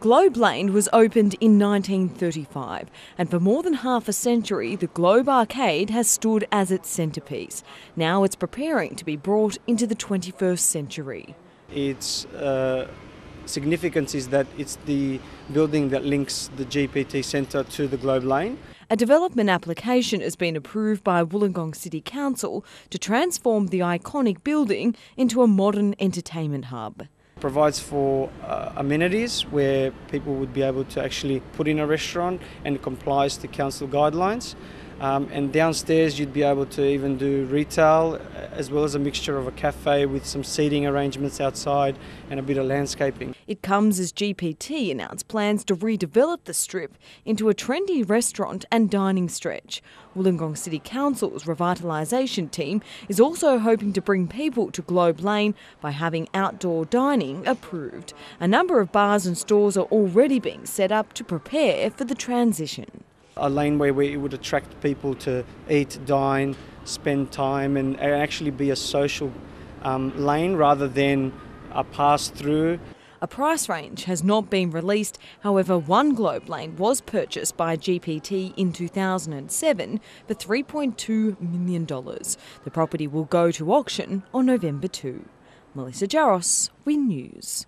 Globe Lane was opened in 1935, and for more than half a century, the Globe Arcade has stood as its centrepiece. Now it's preparing to be brought into the 21st century. Its uh, significance is that it's the building that links the GPT Centre to the Globe Lane. A development application has been approved by Wollongong City Council to transform the iconic building into a modern entertainment hub provides for uh, amenities where people would be able to actually put in a restaurant and complies to council guidelines. Um, and downstairs, you'd be able to even do retail uh, as well as a mixture of a cafe with some seating arrangements outside and a bit of landscaping. It comes as GPT announced plans to redevelop the strip into a trendy restaurant and dining stretch. Wollongong City Council's revitalisation team is also hoping to bring people to Globe Lane by having outdoor dining approved. A number of bars and stores are already being set up to prepare for the transition a lane where it would attract people to eat, dine, spend time, and actually be a social um, lane rather than a pass through. A price range has not been released, however, one Globe Lane was purchased by GPT in 2007 for $3.2 million. The property will go to auction on November 2. Melissa Jaros, Win News.